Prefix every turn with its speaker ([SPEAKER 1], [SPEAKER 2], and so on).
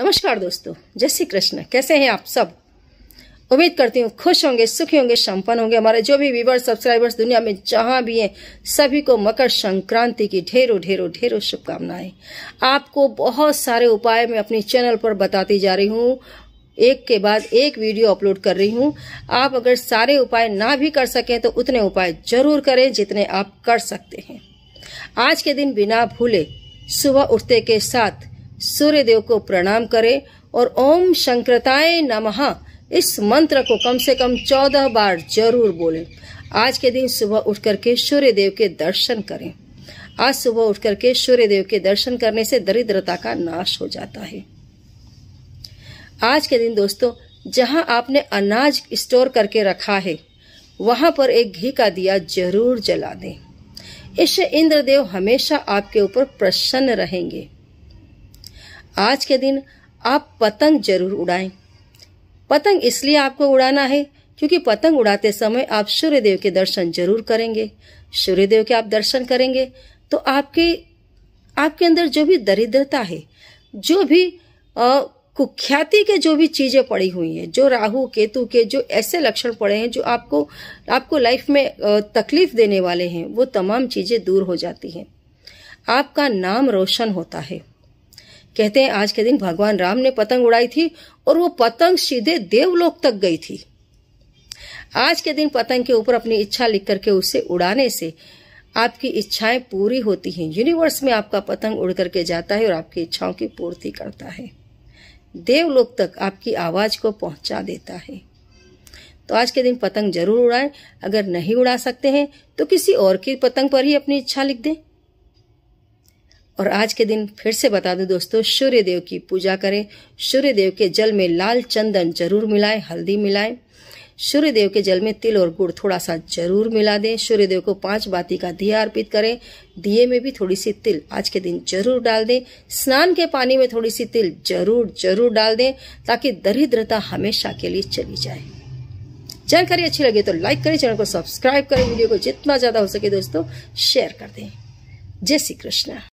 [SPEAKER 1] नमस्कार दोस्तों जय श्री कृष्ण कैसे हैं आप सब उम्मीद करती हूँ खुश होंगे सुखी होंगे संपन्न होंगे हमारे जो भी व्यूवर्स सब्सक्राइबर्स दुनिया में जहाँ भी हैं सभी को मकर संक्रांति की ढेरों ढेरों ढेरों शुभकामनाएं आपको बहुत सारे उपाय मैं अपने चैनल पर बताती जा रही हूँ एक के बाद एक वीडियो अपलोड कर रही हूँ आप अगर सारे उपाय ना भी कर सकें तो उतने उपाय जरूर करें जितने आप कर सकते हैं आज के दिन बिना भूले सुबह उठते के साथ सूर्यदेव को प्रणाम करें और ओम शंकरताय नमः इस मंत्र को कम से कम चौदह बार जरूर बोलें आज के दिन सुबह उठ करके सूर्यदेव के दर्शन करें आज सुबह उठ करके सूर्यदेव के दर्शन करने से दरिद्रता का नाश हो जाता है आज के दिन दोस्तों जहां आपने अनाज स्टोर करके रखा है वहां पर एक घी का दिया जरूर जला दें इससे इंद्रदेव हमेशा आपके ऊपर प्रसन्न रहेंगे आज के दिन आप पतंग जरूर उड़ाएं पतंग इसलिए आपको उड़ाना है क्योंकि पतंग उड़ाते समय आप सूर्यदेव के दर्शन जरूर करेंगे सूर्यदेव के आप दर्शन करेंगे तो आपके आपके अंदर जो भी दरिद्रता है जो भी आ, कुख्याति के जो भी चीज़ें पड़ी हुई हैं जो राहु केतु के जो ऐसे लक्षण पड़े हैं जो आपको आपको लाइफ में तकलीफ देने वाले हैं वो तमाम चीज़ें दूर हो जाती हैं आपका नाम रोशन होता है कहते हैं आज के दिन भगवान राम ने पतंग उड़ाई थी और वो पतंग सीधे देवलोक तक गई थी आज के दिन पतंग के ऊपर अपनी इच्छा लिख करके उसे उड़ाने से आपकी इच्छाएं पूरी होती हैं यूनिवर्स में आपका पतंग उड़ करके जाता है और आपकी इच्छाओं की पूर्ति करता है देवलोक तक आपकी आवाज को पहुंचा देता है तो आज के दिन पतंग जरूर उड़ाएं अगर नहीं उड़ा सकते हैं तो किसी और की पतंग पर ही अपनी इच्छा लिख दें और आज के दिन फिर से बता दूं दोस्तों सूर्य देव की पूजा करें सूर्य देव के जल में लाल चंदन जरूर मिलाएं हल्दी मिलाएं सूर्य देव के जल में तिल और गुड़ थोड़ा सा जरूर मिला दें सूर्य देव को पांच बाती का दिया अर्पित करें दिए में भी थोड़ी सी तिल आज के दिन जरूर डाल दें स्नान के पानी में थोड़ी सी तिल जरूर जरूर डाल दें ताकि दरिद्रता हमेशा के लिए चली जाए जानकारी अच्छी लगे तो लाइक करें चैनल को सब्सक्राइब करें वीडियो को जितना ज्यादा हो सके दोस्तों शेयर कर दें जय श्री कृष्ण